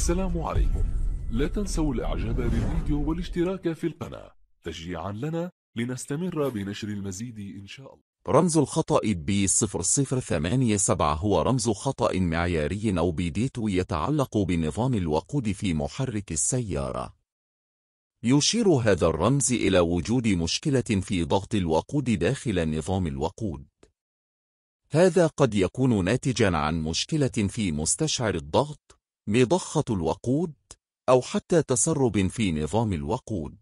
السلام عليكم لا تنسوا الاعجاب بالفيديو والاشتراك في القناة تشجيعا لنا لنستمر بنشر المزيد إن شاء الله رمز الخطأ b 0087 هو رمز خطأ معياري أو بديتو يتعلق بنظام الوقود في محرك السيارة. يشير هذا الرمز إلى وجود مشكلة في ضغط الوقود داخل نظام الوقود. هذا قد يكون ناتجا عن مشكلة في مستشعر الضغط مضخة الوقود أو حتى تسرب في نظام الوقود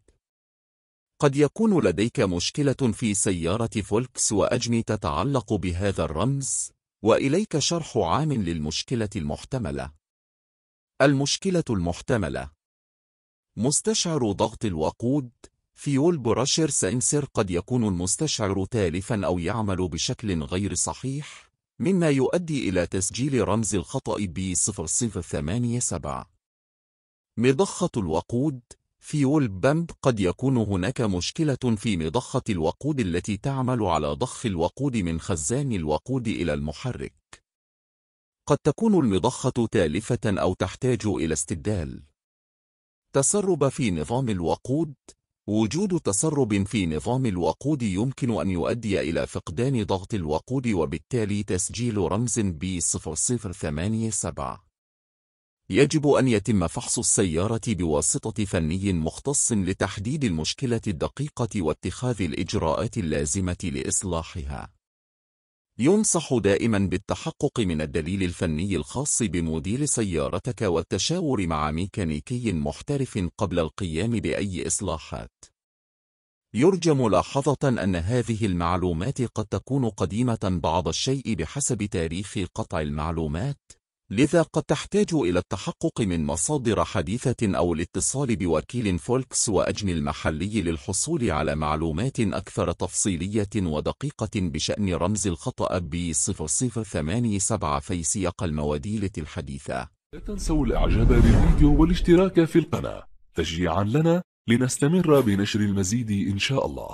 قد يكون لديك مشكلة في سيارة فولكس وأجني تتعلق بهذا الرمز وإليك شرح عام للمشكلة المحتملة المشكلة المحتملة مستشعر ضغط الوقود فيول برشر سينسر قد يكون المستشعر تالفا أو يعمل بشكل غير صحيح مما يؤدي إلى تسجيل رمز الخطأ ب B0087 مضخة الوقود فيول بامب قد يكون هناك مشكلة في مضخة الوقود التي تعمل على ضخ الوقود من خزان الوقود إلى المحرك قد تكون المضخة تالفة أو تحتاج إلى استبدال تسرب في نظام الوقود وجود تسرب في نظام الوقود يمكن أن يؤدي إلى فقدان ضغط الوقود وبالتالي تسجيل رمز B0087 يجب أن يتم فحص السيارة بواسطة فني مختص لتحديد المشكلة الدقيقة واتخاذ الإجراءات اللازمة لإصلاحها ينصح دائما بالتحقق من الدليل الفني الخاص بموديل سيارتك والتشاور مع ميكانيكي محترف قبل القيام بأي إصلاحات. يرجى ملاحظة أن هذه المعلومات قد تكون قديمة بعض الشيء بحسب تاريخ قطع المعلومات لذا قد تحتاج إلى التحقق من مصادر حديثة أو الاتصال بوكيل فولكس وأجن المحلي للحصول على معلومات أكثر تفصيلية ودقيقة بشأن رمز الخطأ B0087 في سياق المواديلة الحديثة لا تنسوا الإعجاب بالفيديو والاشتراك في القناة تشجيعا لنا لنستمر بنشر المزيد إن شاء الله